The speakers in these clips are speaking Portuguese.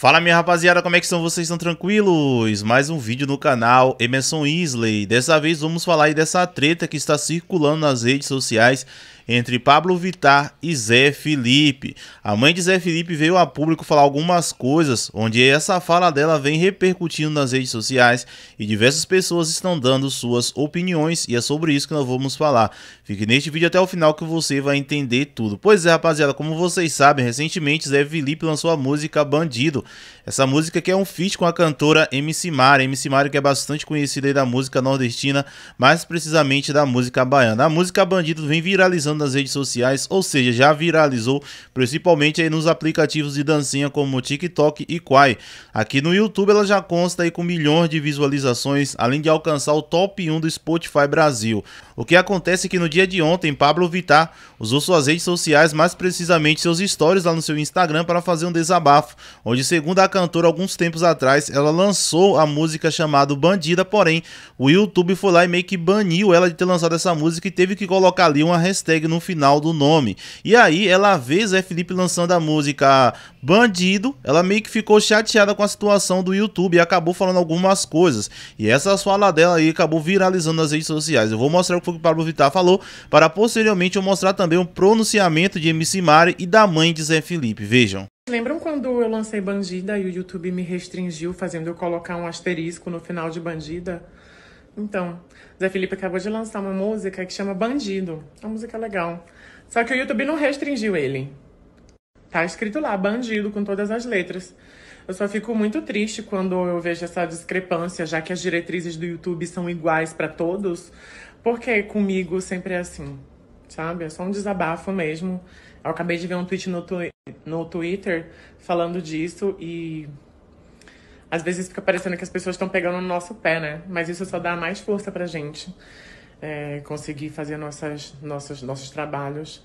Fala minha rapaziada, como é que estão? Vocês estão tranquilos? Mais um vídeo no canal Emerson Isley. Dessa vez vamos falar aí dessa treta que está circulando nas redes sociais entre Pablo Vitar e Zé Felipe. A mãe de Zé Felipe veio a público falar algumas coisas, onde essa fala dela vem repercutindo nas redes sociais e diversas pessoas estão dando suas opiniões e é sobre isso que nós vamos falar. Fique neste vídeo até o final que você vai entender tudo. Pois é, rapaziada, como vocês sabem, recentemente Zé Felipe lançou a música Bandido. Essa música que é um feat com a cantora MC Mari, MC Mari que é bastante conhecida da música nordestina, mais precisamente da música baiana. A música Bandido vem viralizando viralizando nas redes sociais, ou seja, já viralizou principalmente nos aplicativos de dancinha como TikTok e Quai. Aqui no YouTube ela já consta aí com milhões de visualizações, além de alcançar o top 1 do Spotify Brasil. O que acontece é que no dia de ontem, Pablo Vittar usou suas redes sociais, mais precisamente seus stories lá no seu Instagram, para fazer um desabafo, onde, segundo a cantora, alguns tempos atrás ela lançou a música chamada Bandida, porém o YouTube foi lá e meio que baniu ela de ter lançado essa música e teve que colocar ali uma hashtag no final do nome. E aí ela vê Zé Felipe lançando a música Bandido, ela meio que ficou chateada com a situação do YouTube e acabou falando algumas coisas. E essa fala dela aí acabou viralizando nas redes sociais. Eu vou mostrar o que o Pablo Vittar falou para posteriormente eu mostrar também o pronunciamento de MC Mari e da mãe de Zé Felipe. Vejam. Lembram quando eu lancei Bandida e o YouTube me restringiu fazendo eu colocar um asterisco no final de Bandida? Então, Zé Felipe acabou de lançar uma música que chama Bandido. É uma música legal. Só que o YouTube não restringiu ele. Tá escrito lá, bandido, com todas as letras. Eu só fico muito triste quando eu vejo essa discrepância, já que as diretrizes do YouTube são iguais para todos, porque comigo sempre é assim, sabe? É só um desabafo mesmo. Eu acabei de ver um tweet no, twi no Twitter falando disso e às vezes fica parecendo que as pessoas estão pegando no nosso pé, né? Mas isso só dá mais força pra gente é, conseguir fazer nossas, nossos trabalhos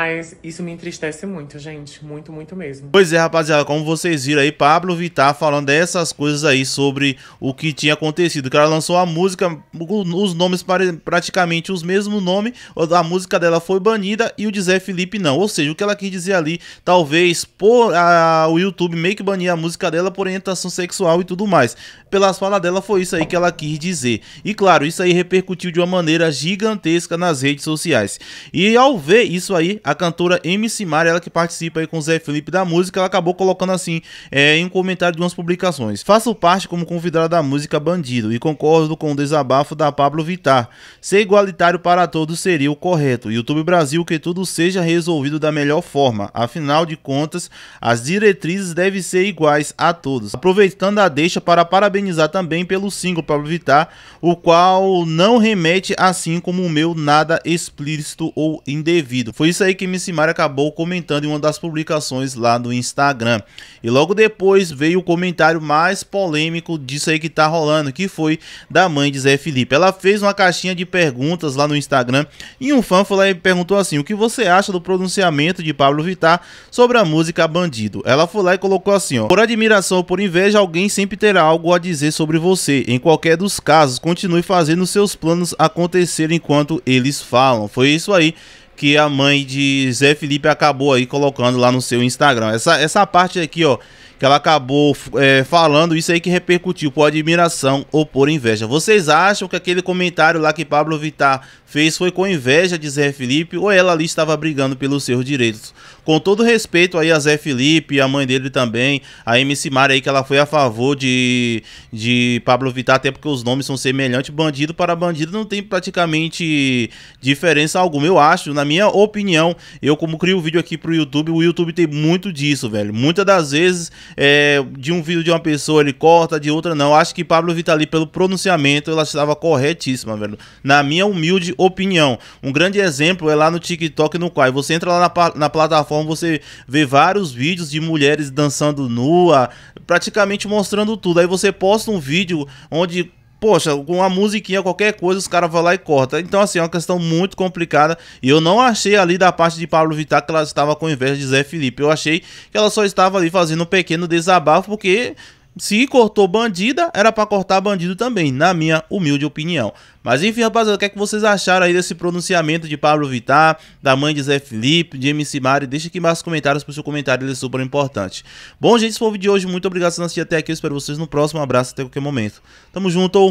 mas isso me entristece muito, gente. Muito, muito mesmo. Pois é, rapaziada, como vocês viram aí, Pablo Vittar falando dessas coisas aí sobre o que tinha acontecido. que ela lançou a música, os nomes praticamente os mesmos nomes. A música dela foi banida e o de Zé Felipe não. Ou seja, o que ela quis dizer ali, talvez por a, o YouTube meio que banir a música dela por orientação sexual e tudo mais. Pelas falas dela, foi isso aí que ela quis dizer. E claro, isso aí repercutiu de uma maneira gigantesca nas redes sociais. E ao ver isso aí, a cantora MC Mari, ela que participa aí com o Zé Felipe da música, ela acabou colocando assim é, em um comentário de umas publicações. Faço parte como convidada da música Bandido e concordo com o desabafo da Pablo Vittar. Ser igualitário para todos seria o correto. YouTube Brasil que tudo seja resolvido da melhor forma. Afinal de contas, as diretrizes devem ser iguais a todos. Aproveitando a deixa para parabenizar também pelo single Pablo Vittar, o qual não remete assim como o meu nada explícito ou indevido. Foi isso aí aí que Miss Mari acabou comentando em uma das publicações lá no Instagram. E logo depois veio o comentário mais polêmico disso aí que tá rolando, que foi da mãe de Zé Felipe. Ela fez uma caixinha de perguntas lá no Instagram e um fã foi lá e perguntou assim: "O que você acha do pronunciamento de Pablo Vittar sobre a música Bandido?". Ela foi lá e colocou assim, ó: "Por admiração ou por inveja, alguém sempre terá algo a dizer sobre você. Em qualquer dos casos, continue fazendo seus planos acontecerem enquanto eles falam". Foi isso aí que a mãe de Zé Felipe acabou aí colocando lá no seu Instagram. Essa, essa parte aqui, ó, que ela acabou é, falando, isso aí que repercutiu por admiração ou por inveja. Vocês acham que aquele comentário lá que Pablo Vittar fez foi com inveja de Zé Felipe ou ela ali estava brigando pelos seus direitos? Com todo respeito aí a Zé Felipe, a mãe dele também, a MC Mari aí que ela foi a favor de, de Pablo Vittar, até porque os nomes são semelhantes, bandido para bandido não tem praticamente diferença alguma, eu acho, na minha opinião, eu como crio o vídeo aqui pro YouTube, o YouTube tem muito disso, velho. Muitas das vezes é, de um vídeo de uma pessoa ele corta, de outra não. Acho que Pablo Vitali, pelo pronunciamento, ela estava corretíssima, velho. Na minha humilde opinião. Um grande exemplo é lá no TikTok, no qual você entra lá na, na plataforma, você vê vários vídeos de mulheres dançando nua, praticamente mostrando tudo. Aí você posta um vídeo onde poxa, com uma musiquinha, qualquer coisa, os caras vão lá e corta. Então, assim, é uma questão muito complicada. E eu não achei ali da parte de Pablo Vittar que ela estava com inveja de Zé Felipe. Eu achei que ela só estava ali fazendo um pequeno desabafo, porque se cortou bandida, era para cortar bandido também, na minha humilde opinião. Mas enfim, rapaziada, o que é que vocês acharam aí desse pronunciamento de Pablo Vittar, da mãe de Zé Felipe, de MC Mari? Deixa aqui embaixo nos comentários o seu comentário, ele é super importante. Bom, gente, esse foi o vídeo de hoje. Muito obrigado por assistir até aqui. Eu espero vocês no próximo. Um abraço até qualquer momento. Tamo junto.